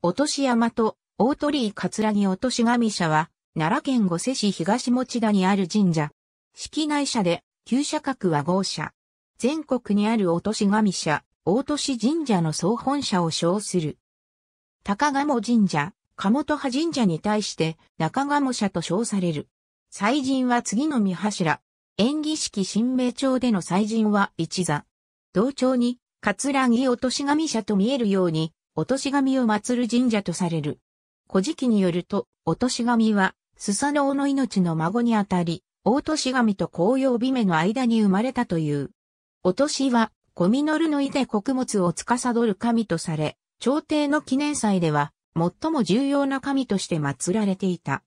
落とし山と大鳥居葛城落とし神社は、奈良県御所市東持田にある神社。式内社で、旧社格は豪社。全国にある落とし神社、大年神社の総本社を称する。高鴨神社、鴨戸派神社に対して中鴨社と称される。祭神は次の三柱。演技式神明町での祭神は一座。同町に、葛城落とし神社と見えるように、落とし神を祀る神社とされる。古事記によると、落とし神は、スサノオの命の孫にあたり、大とし神と紅葉美女の間に生まれたという。落としは、ゴミノルの井で穀物を司る神とされ、朝廷の記念祭では、最も重要な神として祀られていた。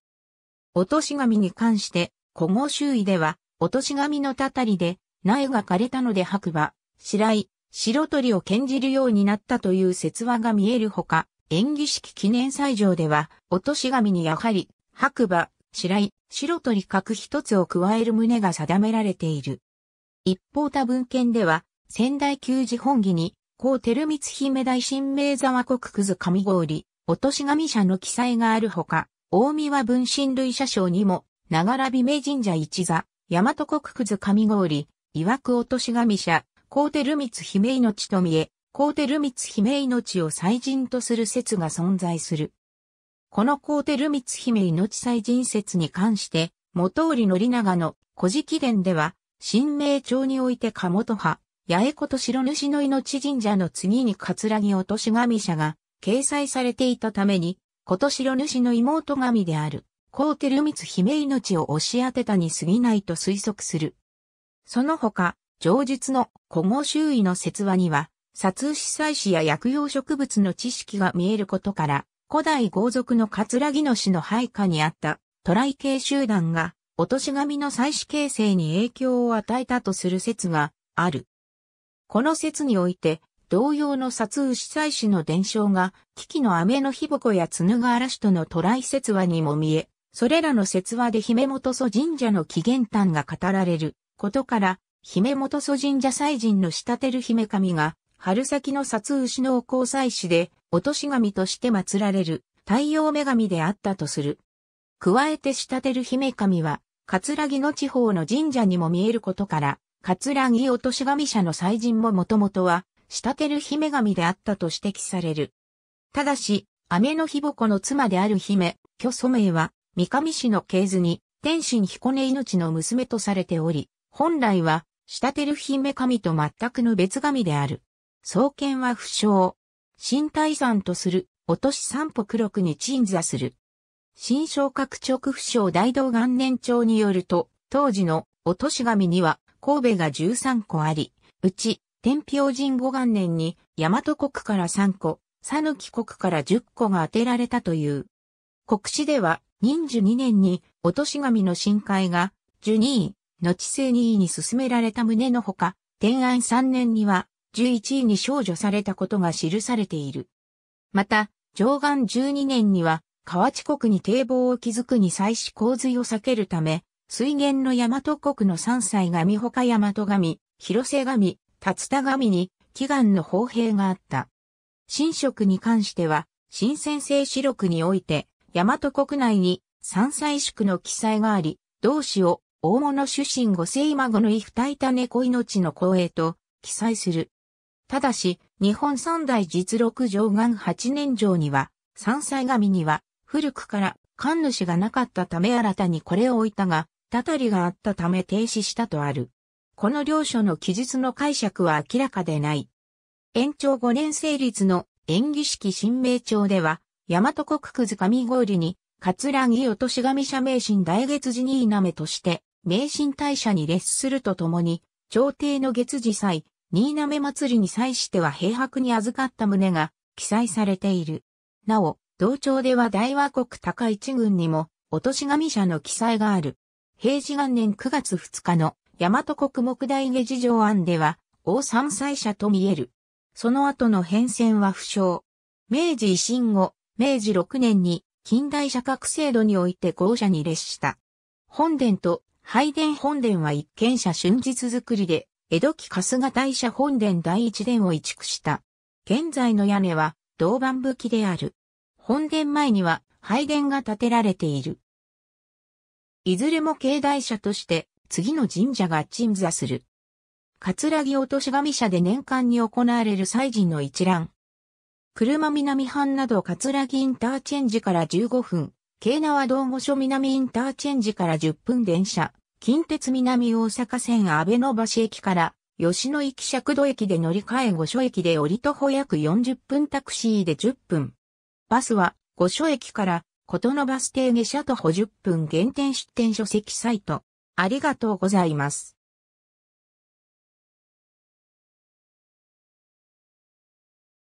落とし神に関して、古語周囲では、落とし神のたたりで、苗が枯れたので白馬、白井、白鳥を献じるようになったという説話が見えるほか、演技式記念祭場では、落とし紙にやはり、白馬、白井、白鳥角一つを加える旨が定められている。一方他文献では、仙台旧寺本義に、高照光姫大神明沢国くず上郡、落とし神社の記載があるほか、大宮は文神類社賞にも、長良美名神社一座、大和国くず上郡、曰く落とし神社、コーテルミツ姫命と見え、コーテルミツ姫命を祭神とする説が存在する。このコーテルミツ姫命祭神説に関して、元織宣長の古事記伝では、神明町において鴨と派、八重子と白主の命神社の次に葛城落とし神社が掲載されていたために、こと白主の妹神である、コーテルミツ姫命を押し当てたに過ぎないと推測する。その他、上述の古語周囲の説話には、殺牛祭祀や薬用植物の知識が見えることから、古代豪族の葛城の氏の配下にあったトライ系集団が、落とし紙の祭祀形成に影響を与えたとする説がある。この説において、同様の殺牛祭祀の伝承が、危機の雨の火こや角川嵐とのトライ説話にも見え、それらの説話で姫本祖神社の起源端が語られることから、姫元祖神社祭神の仕立てる姫神が、春先の殺牛の交際師で、落とし神として祀られる、太陽女神であったとする。加えて仕立てる姫神は、葛城の地方の神社にも見えることから、葛城落とし神社の祭神ももともとは、仕立てる姫神であったと指摘される。ただし、雨の日母の妻である姫、巨祖名は、三上氏の系図に、天神彦根命の娘とされており、本来は、下てる姫神と全くの別神である。創建は不詳。新大山とする、落とし三歩黒くに鎮座する。新昇格直不詳大道元年帳によると、当時の落とし神には神戸が13個あり、うち天平神五元年に大和国から3個、讃岐国から10個が当てられたという。国史では、忍寿2年に落とし神の深海が、12位、後正2位に進められた旨のほか、天安3年には11位に少女されたことが記されている。また、上岸12年には、河内国に堤防を築くに際し洪水を避けるため、水源の大和国の三歳神ほか大和神、広瀬神、竜田神に祈願の砲兵があった。神職に関しては、新先生四録において、大和国内に三歳宿の記載があり、同氏を大物主神五世孫の異二板猫命の光栄と記載する。ただし、日本三大実録上岸八年上には、三歳神には、古くから、神主がなかったため新たにこれを置いたが、たたりがあったため停止したとある。この両書の記述の解釈は明らかでない。延長五年成立の演技式新名帳では、大和国くず上郡に、桂木落とし神社名神大月寺に稲めとして、名神大社に列するとともに、朝廷の月次祭、新滑祭りに際しては平白に預かった旨が記載されている。なお、同朝では大和国高一軍にも、お年神社の記載がある。平治元年9月2日の大和国木大下事情案では、王三祭社と見える。その後の変遷は不詳。明治維新後、明治6年に近代社格制度において豪社に列した。本殿と拝殿本殿は一軒者春日造りで、江戸期春日大社本殿第一殿を移築した。現在の屋根は銅板武器である。本殿前には拝殿が建てられている。いずれも境内社として次の神社が鎮座する。葛城落とし神社で年間に行われる祭神の一覧。車南半など葛城インターチェンジから15分、京奈和道後所南インターチェンジから10分電車、近鉄南大阪線安倍の橋駅から吉野駅尺度駅で乗り換え五所駅で降り徒歩約40分タクシーで10分。バスは五所駅から琴のバス停下車徒歩10分限定出店書籍サイト。ありがとうございます。